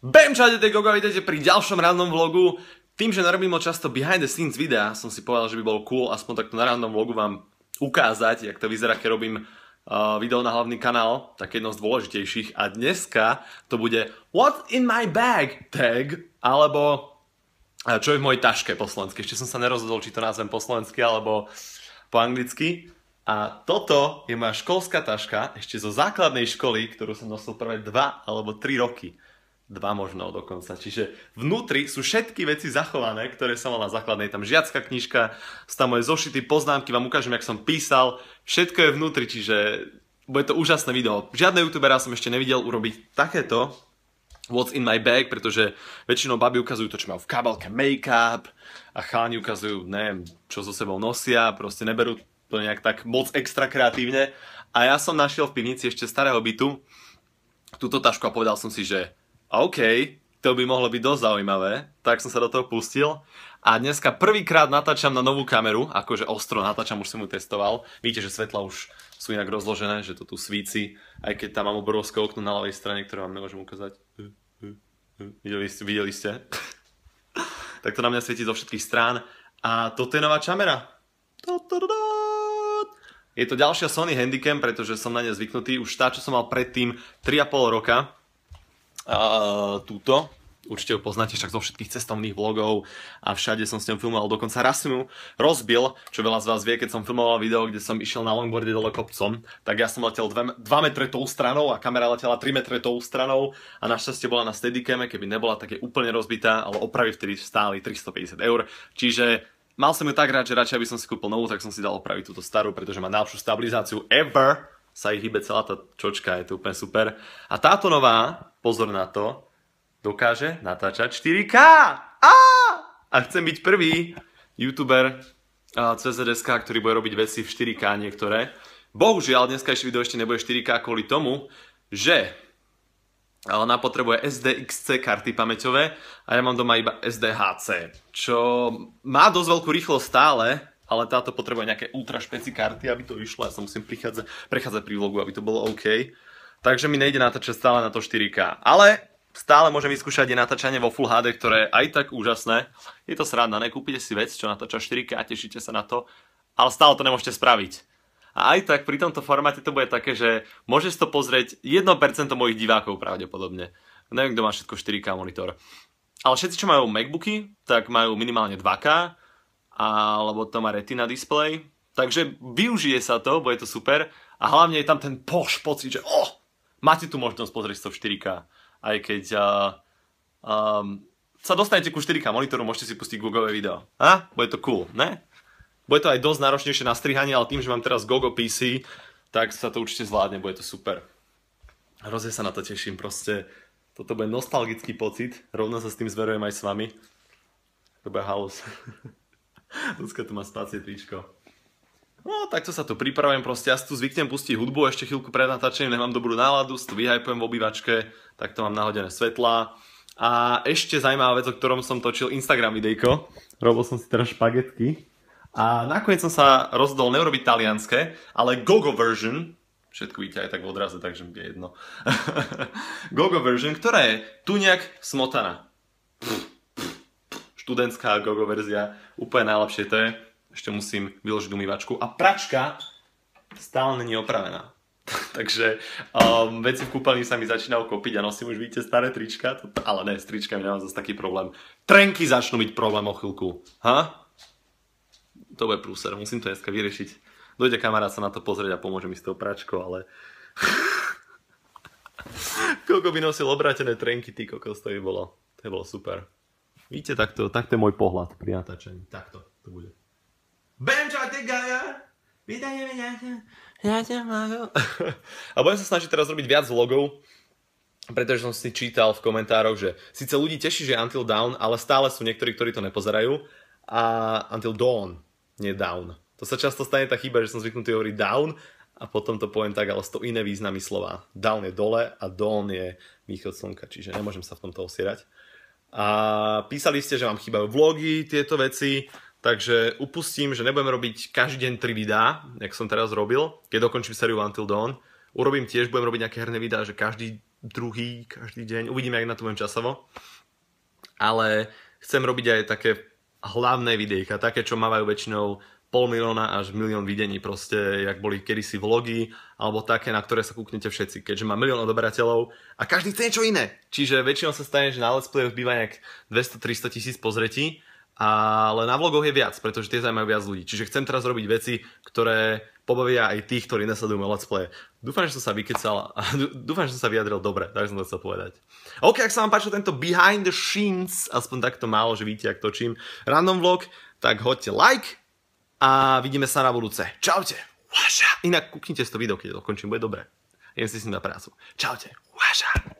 Bam, čade tej gogo, vítajte pri ďalšom rádnom vlogu. Tým, že narobím moc často behind the scenes videa, som si povedal, že by bol cool aspoň takto na rannom vlogu vám ukázať, jak to vyzerá, keď robím uh, video na hlavný kanál, tak jedno z dôležitejších. A dneska to bude What in my bag tag, alebo čo je v mojej taške po slovensky. Ešte som sa nerozhodol, či to názvem po slovensky, alebo po anglicky. A toto je moja školská taška ešte zo základnej školy, ktorú som nosil prvé 2 alebo 3 roky dva možno dokonca. Čiže vnútri sú všetky veci zachované, ktoré som mal na základnej. Tam žiacká knižka, sú tam moje zošity, poznámky, vám ukážem, jak som písal. Všetko je vnútri, čiže bude to úžasné video. Žiadne youtubera som ešte nevidel urobiť takéto what's in my bag, pretože väčšinou baby ukazujú to, čo majú v kabelke make-up a cháni ukazujú, neviem, čo so sebou nosia, proste neberú to nejak tak moc extra kreatívne. A ja som našiel v pivnici ešte starého bytu túto tašku a povedal som si, že OK, to by mohlo byť dosť zaujímavé, tak som sa do toho pustil. A dneska prvýkrát natáčam na novú kameru, akože ostro natáčam, už som ju testoval. Víte, že svetla už sú inak rozložené, že to tu svíci, aj keď tam mám obrovské okno na ľavej strane, ktoré vám nemôžem ukázať. Videli ste? Videli ste? tak to na mňa svieti zo všetkých strán. A toto je nová čamera. Je to ďalšia Sony Handycam, pretože som na ne zvyknutý. Už tá, čo som mal predtým 3,5 roka, uh, túto, určite ju poznáte však zo všetkých cestovných vlogov a všade som s ňou filmoval, dokonca raz som ju rozbil, čo veľa z vás vie, keď som filmoval video, kde som išiel na longboarde dole kopcom, tak ja som letel 2, metre tou stranou a kamera letela 3 metre tou stranou a našťastie bola na steadicame, keby nebola, tak je úplne rozbitá, ale opravy vtedy stáli 350 eur, čiže mal som ju tak rád, že radšej by som si kúpil novú, tak som si dal opraviť túto starú, pretože má najlepšiu stabilizáciu ever, sa ich hýbe celá tá čočka, je to úplne super. A táto nová pozor na to, dokáže natáčať 4K! A chcem byť prvý youtuber CZSK, ktorý bude robiť veci v 4K niektoré. Bohužiaľ, ešte video ešte nebude 4K kvôli tomu, že ona potrebuje SDXC karty pamäťové a ja mám doma iba SDHC, čo má dosť veľkú rýchlosť stále, ale táto potrebuje nejaké ultra špeci karty, aby to vyšlo. Ja sa musím prechádzať pri vlogu, aby to bolo OK takže mi nejde natáčať stále na to 4K. Ale stále môžem vyskúšať aj natáčanie vo Full HD, ktoré je aj tak úžasné. Je to sranda, nekúpite si vec, čo natáča 4K a tešíte sa na to, ale stále to nemôžete spraviť. A aj tak pri tomto formáte to bude také, že môžeš to pozrieť 1% mojich divákov pravdepodobne. Neviem, kto má všetko 4K monitor. Ale všetci, čo majú Macbooky, tak majú minimálne 2K, alebo to má retina display. Takže využije sa to, bude to super. A hlavne je tam ten poš pocit, že oh, máte tu možnosť pozrieť to v 4K, aj keď uh, um, sa dostanete ku 4K monitoru, môžete si pustiť Google video. A? Bude to cool, ne? Bude to aj dosť náročnejšie na strihanie, ale tým, že mám teraz Google PC, tak sa to určite zvládne, bude to super. Hrozne sa na to teším, proste toto bude nostalgický pocit, rovno sa s tým zverujem aj s vami. To bude house. Ľudská tu má spacie tričko. No, takto sa tu pripravujem, proste ja tu zvyknem pustiť hudbu, ešte chvíľku pred natáčením nemám dobrú náladu, si tu vyhajpujem v obývačke, tak to mám nahodené svetlá. A ešte zaujímavá vec, o ktorom som točil Instagram videjko, robil som si teraz špagetky. A nakoniec som sa rozhodol neurobiť talianské, ale GoGo version, všetko vidíte aj tak v odraze, takže mi je jedno. GoGo version, ktorá je tu nejak smotana. študentská GoGo verzia, úplne najlepšie to je ešte musím vyložiť umývačku a pračka stále není opravená. Takže um, veci v kúpeľni sa mi začínajú kopiť a nosím už, vidíte, staré trička, Toto, ale ne, s tričkami nemám zase taký problém. Trenky začnú byť problém o chvíľku. Ha? To bude prúser, musím to dneska vyriešiť. Dojde kamarát sa na to pozrieť a pomôže mi s tou pračkou, ale... Koľko by nosil obrátené trenky, ty kokos, to by bolo. To by bolo super. Vidíte, takto, takto je môj pohľad pri natáčení. Takto. Bam, čo ty Gaja? Vydajeme nejaké, A budem sa snažiť teraz robiť viac vlogov, pretože som si čítal v komentároch, že síce ľudí teší, že je Until Down, ale stále sú niektorí, ktorí to nepozerajú. A Until Dawn, nie Down. To sa často stane tá chyba, že som zvyknutý hovoriť Down a potom to poviem tak, ale s to iné významy slova. Down je dole a Dawn je východ slnka, čiže nemôžem sa v tomto osierať. A písali ste, že vám chýbajú vlogy, tieto veci Takže upustím, že nebudem robiť každý deň 3 videá, jak som teraz robil, keď dokončím sériu Until Dawn. Urobím tiež, budem robiť nejaké herné videá, že každý druhý, každý deň. Uvidíme, jak na to budem časovo. Ale chcem robiť aj také hlavné videjka, také, čo mávajú väčšinou pol milióna až milión videní proste, jak boli kedysi vlogy, alebo také, na ktoré sa kúknete všetci, keďže má milión odoberateľov a každý chce niečo iné. Čiže väčšinou sa stane, že na Let's Play býva nejak 200-300 tisíc pozretí, ale na vlogoch je viac, pretože tie zaujímajú viac ľudí. Čiže chcem teraz robiť veci, ktoré pobavia aj tých, ktorí nesledujú moje let's play. Dúfam, že som sa vykecal a dúfam, že som sa vyjadril dobre, tak som to chcel povedať. OK, ak sa vám páčil tento behind the scenes, aspoň takto málo, že vidíte, ak točím random vlog, tak hoďte like a vidíme sa na budúce. Čaute. Inak kúknite si to video, keď dokončím, bude dobre. Jem si s ním na prácu. Čaute. Váša.